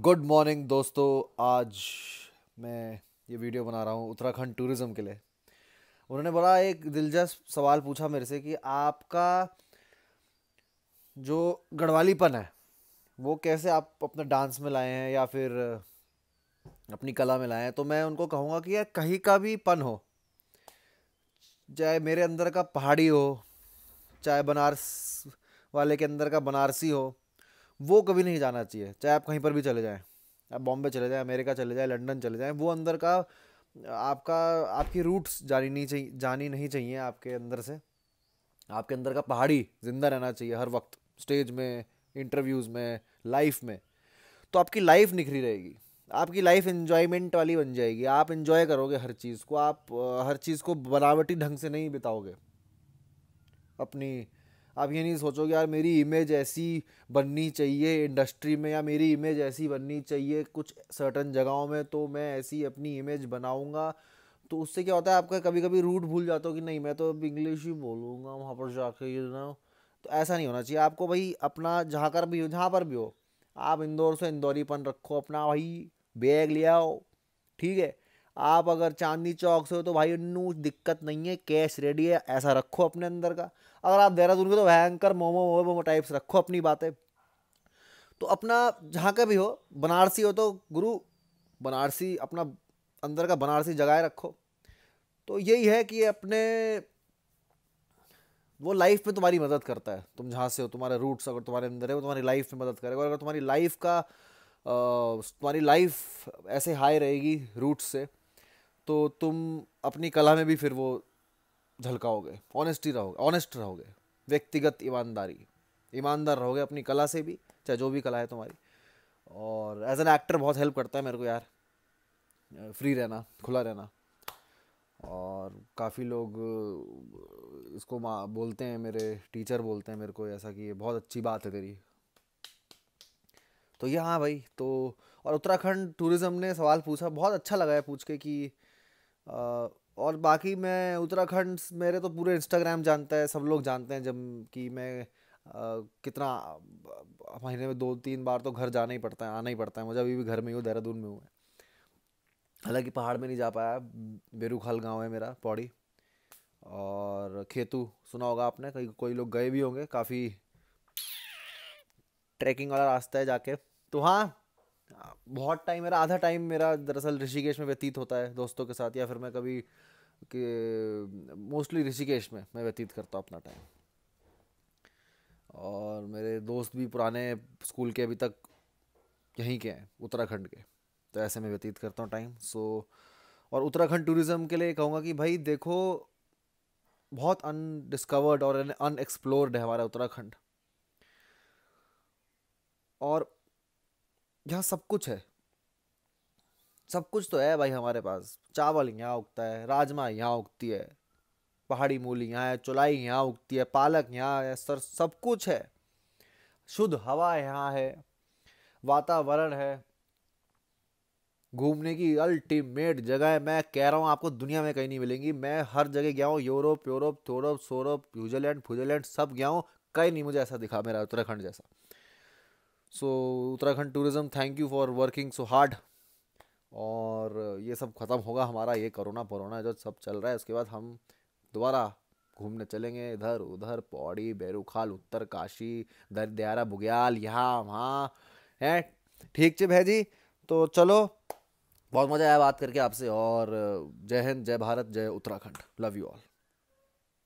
good morning दोस्तों आज मैं ये वीडियो बना रहा हूँ उत्तराखंड टूरिज़्म के लिए उन्होंने बड़ा एक दिलचस्प सवाल पूछा मेरे से कि आपका जो गढ़वालीपन है वो कैसे आप अपने डांस में लाए हैं या फिर अपनी कला में लाए हैं तो मैं उनको कहूँगा कि यार कहीं का भी पन हो चाहे मेरे अंदर का पहाड़ी हो चाहे बनारस वाले के अंदर का बनारसी हो वो कभी नहीं जाना चाहिए चाहे आप कहीं पर भी चले जाएँ आप बॉम्बे चले जाएँ अमेरिका चले जाएँ लंदन चले जाएँ वो अंदर का आपका आपकी रूट्स जानी नहीं चाहिए जानी नहीं चाहिए आपके अंदर से आपके अंदर का पहाड़ी जिंदा रहना चाहिए हर वक्त स्टेज में इंटरव्यूज़ में लाइफ में तो आपकी लाइफ निखरी रहेगी आपकी लाइफ इन्जॉयमेंट वाली बन जाएगी आप इन्जॉय करोगे हर चीज़ को आप हर चीज़ को बनावटी ढंग से नहीं बिताओगे अपनी आप ये नहीं सोचोगे यार मेरी इमेज ऐसी बननी चाहिए इंडस्ट्री में या मेरी इमेज ऐसी बननी चाहिए कुछ सर्टन जगहों में तो मैं ऐसी अपनी इमेज बनाऊँगा तो उससे क्या होता है आपका कभी कभी रूट भूल जाता हो कि नहीं मैं तो अब इंग्लिश ही बोलूँगा वहाँ पर जाके ये ना तो ऐसा नहीं होना चाहिए आपको भाई अपना जहाँ कर भी हो जहाँ पर भी हो आप इंदौर से इंदौरीपन रखो अपना भाई बैग ले आओ ठीक है आप अगर चांदनी चौक से हो तो भाई नू दिक्कत नहीं है कैश रेडी है ऐसा रखो अपने अंदर का अगर आप देहरादून के तो भयंकर मोमो मोमो मोमो टाइप्स रखो अपनी बातें तो अपना जहाँ का भी हो बनारसी हो तो गुरु बनारसी अपना अंदर का बनारसी जगाए रखो तो यही है कि अपने वो लाइफ में तुम्हारी मदद करता है तुम जहाँ से हो तुम्हारे रूट्स अगर तुम्हारे अंदर है वो तुम्हारी लाइफ में मदद करेगा और अगर तुम्हारी लाइफ का तुम्हारी लाइफ ऐसे हाई रहेगी रूट्स से तो तुम अपनी कला में भी फिर वो झलकाओगे ऑनेस्टी रहोगे ऑनेस्ट रहोगे व्यक्तिगत ईमानदारी ईमानदार रहोगे अपनी कला से भी चाहे जो भी कला है तुम्हारी और एज एन एक्टर बहुत हेल्प करता है मेरे को यार फ्री रहना खुला रहना और काफ़ी लोग इसको माँ बोलते हैं मेरे टीचर बोलते हैं मेरे को ऐसा कि ये बहुत अच्छी बात है तेरी तो ये हाँ भाई तो और उत्तराखंड टूरिज़्म ने सवाल पूछा बहुत अच्छा लगा है पूछ के कि और बाकी मैं उत्तराखंड मेरे तो पूरे इंस्टाग्राम जानता है सब लोग जानते हैं जब कि मैं आ, कितना महीने में दो तीन बार तो घर जाना ही पड़ता है आना ही पड़ता है मुझे अभी भी घर में ही हूँ देहरादून में हूँ हालांकि पहाड़ में नहीं जा पाया बेरूखाल गांव है मेरा पौड़ी और खेतू सुना होगा आपने कहीं कोई लोग गए भी होंगे काफ़ी ट्रैकिंग वाला रास्ता है जाके तो हाँ बहुत टाइम मेरा आधा टाइम मेरा दरअसल ऋषिकेश में व्यतीत होता है दोस्तों के साथ या फिर मैं कभी मोस्टली ऋषिकेश में मैं व्यतीत करता हूँ अपना टाइम और मेरे दोस्त भी पुराने स्कूल के अभी तक यहीं के हैं उत्तराखंड के तो ऐसे में व्यतीत करता हूँ टाइम सो और उत्तराखंड टूरिज़्म के लिए कहूँगा कि भाई देखो बहुत अनडिस्कवर्ड और अनएक्सप्लोर्ड है हमारा उत्तराखंड और यहाँ सब कुछ है सब कुछ तो है भाई हमारे पास चावल यहाँ उगता है राजमा यहाँ उगती है पहाड़ी मूली यहाँ है चुलाई यहाँ उगती है पालक यहाँ है सर सब कुछ है शुद्ध हवा यहाँ है वातावरण है घूमने की अल्टीमेट जगह है मैं कह रहा हूँ आपको दुनिया में कहीं नहीं मिलेंगी मैं हर जगह गया हूँ यूरोप यूरोप थोरोप सोरोप न्यूजीलैंड फ्यूजीलैंड सब गया हूँ कहीं नहीं मुझे ऐसा दिखा मेरा उत्तराखंड जैसा so Uttarakhand tourism thank you for working so hard और ये सब ख़त्म होगा हमारा ये कोरोना पोरोना जो सब चल रहा है उसके बाद हम दोबारा घूमने चलेंगे इधर उधर पौड़ी बैरूखाल उत्तर काशी दरद्यारा बुग्याल यहाँ वहाँ हैं ठीक भाई जी तो चलो बहुत मज़ा आया बात करके आपसे और जय हिंद जय भारत जय उत्तराखंड लव यू ऑल